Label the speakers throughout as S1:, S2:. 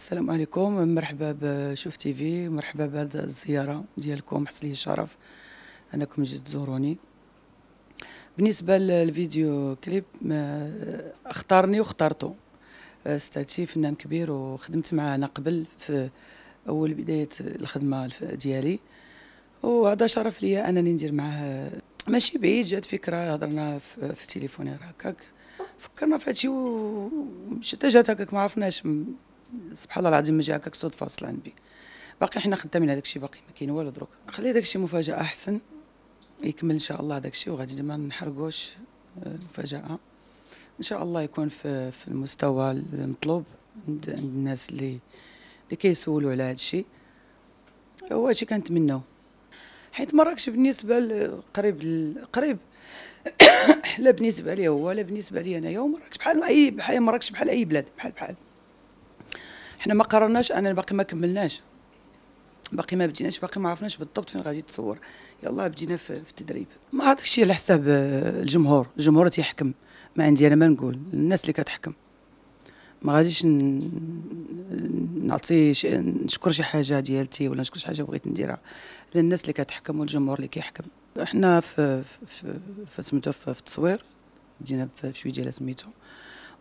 S1: السلام عليكم مرحبا بشوف تي في مرحبا بهذه الزياره ديالكم حس لي شرف انكم جيت تزوروني بالنسبه للفيديو كليب اختارني واختارته أه، ستاتي فنان كبير وخدمت معاه انا قبل في اول بدايه الخدمه ديالي وهذا شرف ليا انني ندير معاه ماشي بعيد جات فكره هضرنا في, التليفون هكاك فكرنا في هادشي ومشيت جات هكاك ما عرفناش سبحان الله العظيم ما جا هكاك صدفه وصل عندي باقي حنا خدامين هذاك الشيء باقي ما كاين والو دروك خلي داك الشيء مفاجاه احسن يكمل ان شاء الله داك الشيء وغادي ما نحرقوش آه، المفاجاه ان شاء الله يكون في, في المستوى المطلوب عند الناس اللي اللي كيسولوا على هذا الشيء هو هادشي كنتمناو حيت مراكش بالنسبه قريب قريب لا بالنسبه ليا هو لا بالنسبه لي انايا ومراكش بحال اي بحال مراكش بحال اي بلاد بحال بحال حنا ما قررناش انا باقي ما كملناش باقي ما بديناش باقي ما عرفناش بالضبط فين غادي تصور يلا بدينا في, في التدريب ما هذاك الشيء على حساب آه، الجمهور الجمهور تيحكم ما عندي انا ما نقول الناس اللي كتحكم ما غاديش نعطي نشكر شي حاجه ديالتي ولا نشكر شي حاجه بغيت نديرها للناس اللي كتحكم والجمهور اللي كيحكم حنا في في في سميتو في التصوير بدينا بشويه ديال سميتو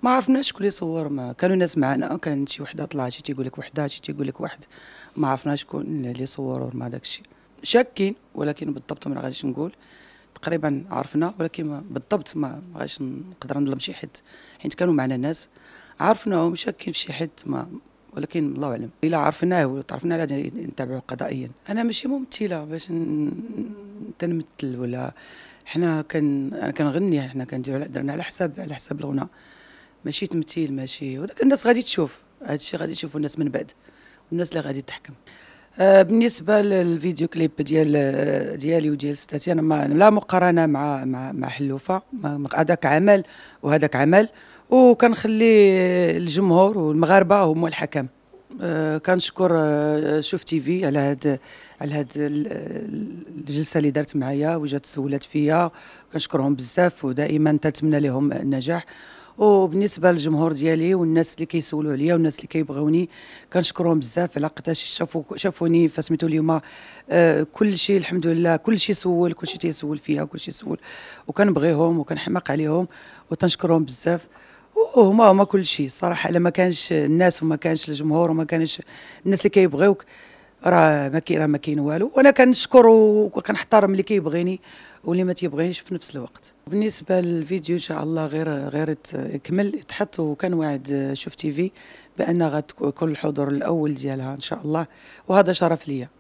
S1: ما عرفناش شكون اللي صور ما كانوا ناس معنا كان شي وحده طلعت شي تيقول لك وحده شي تيقول لك واحد ما عرفناش شكون اللي صور ما داك الشيء شاكين ولكن بالضبط ما غاديش نقول تقريبا عرفنا ولكن بالضبط ما غاديش نقدر نظلم شي حد حيت كانوا معنا ناس عرفناهم شاكين في شي حد ما ولكن الله اعلم الا عرفناه وتعرفنا غادي نتابعوه قضائيا انا ماشي ممثله باش تنمثل ولا حنا كان انا كنغني حنا كنديرو درنا على حساب على حساب الغناء ماشي تمثيل ماشي وداك الناس غادي تشوف هذا الشيء غادي يشوفوا الناس من بعد والناس اللي غادي تحكم آه بالنسبه للفيديو كليب ديال آه، ديالي وديال ستاتي انا ما لا مقارنه مع مع مع حلوفه هذاك عمل وهذاك عمل وكنخلي الجمهور والمغاربه هما الحكم آه كنشكر آه، شوف تي في على هاد على هاد الجلسه اللي دارت معايا وجات سولات فيا كنشكرهم بزاف ودائما تتمنى لهم النجاح وبالنسبه للجمهور ديالي والناس اللي كيسولوا عليا والناس اللي كيبغيوني كنشكرهم بزاف على قداش شافوا شافوني فسميتو اليوم آه كل شيء الحمد لله كل شيء سول كل شيء تيسول فيها كل شيء سول وكنبغيهم وكنحماق عليهم وتنشكرهم بزاف وهما هما كل شيء صراحه الا ما كانش الناس وما كانش الجمهور وما كانش الناس اللي كيبغيوك راه ما كاين راه ما كاين والو وانا كنشكر وكنحترم اللي كيبغيني واللي ما تيبغينيش في نفس الوقت بالنسبه للفيديو ان شاء الله غير غير يكمل تحط وكان وعد شوف تي في بان غتكون الحضور الاول ديالها ان شاء الله وهذا شرف ليا